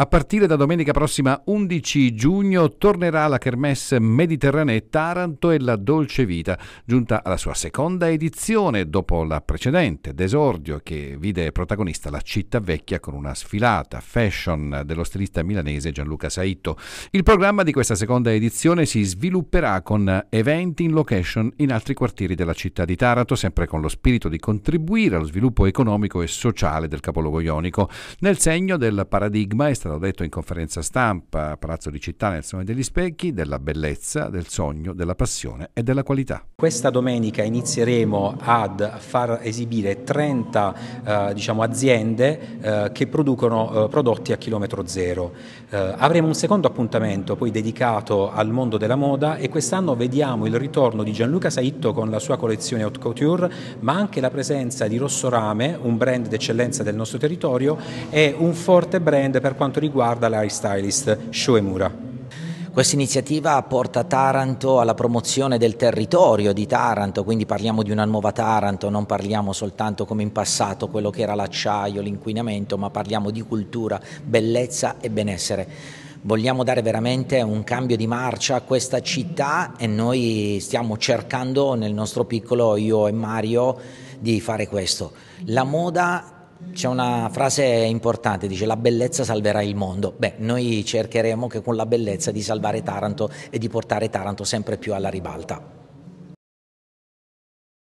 A partire da domenica prossima 11 giugno tornerà la Kermesse Mediterranee Taranto e la Dolce Vita, giunta alla sua seconda edizione dopo la precedente d'esordio che vide protagonista la città vecchia con una sfilata fashion dello stilista milanese Gianluca Saitto. Il programma di questa seconda edizione si svilupperà con eventi in location in altri quartieri della città di Taranto, sempre con lo spirito di contribuire allo sviluppo economico e sociale del capoluogo ionico. Nel segno del paradigma è stata te l'ho detto in conferenza stampa a Palazzo di Città nel Salone degli Specchi, della bellezza, del sogno, della passione e della qualità. Questa domenica inizieremo ad far esibire 30 eh, diciamo, aziende eh, che producono eh, prodotti a chilometro zero. Eh, avremo un secondo appuntamento poi dedicato al mondo della moda e quest'anno vediamo il ritorno di Gianluca Saitto con la sua collezione Haute Couture, ma anche la presenza di Rossorame, un brand d'eccellenza del nostro territorio, e un forte brand per quanto quanto riguarda la stylist Shoemura. Questa iniziativa porta Taranto alla promozione del territorio di Taranto, quindi parliamo di una nuova Taranto, non parliamo soltanto come in passato quello che era l'acciaio, l'inquinamento, ma parliamo di cultura, bellezza e benessere. Vogliamo dare veramente un cambio di marcia a questa città e noi stiamo cercando nel nostro piccolo, io e Mario, di fare questo. La moda c'è una frase importante, dice la bellezza salverà il mondo. Beh, noi cercheremo che con la bellezza di salvare Taranto e di portare Taranto sempre più alla ribalta.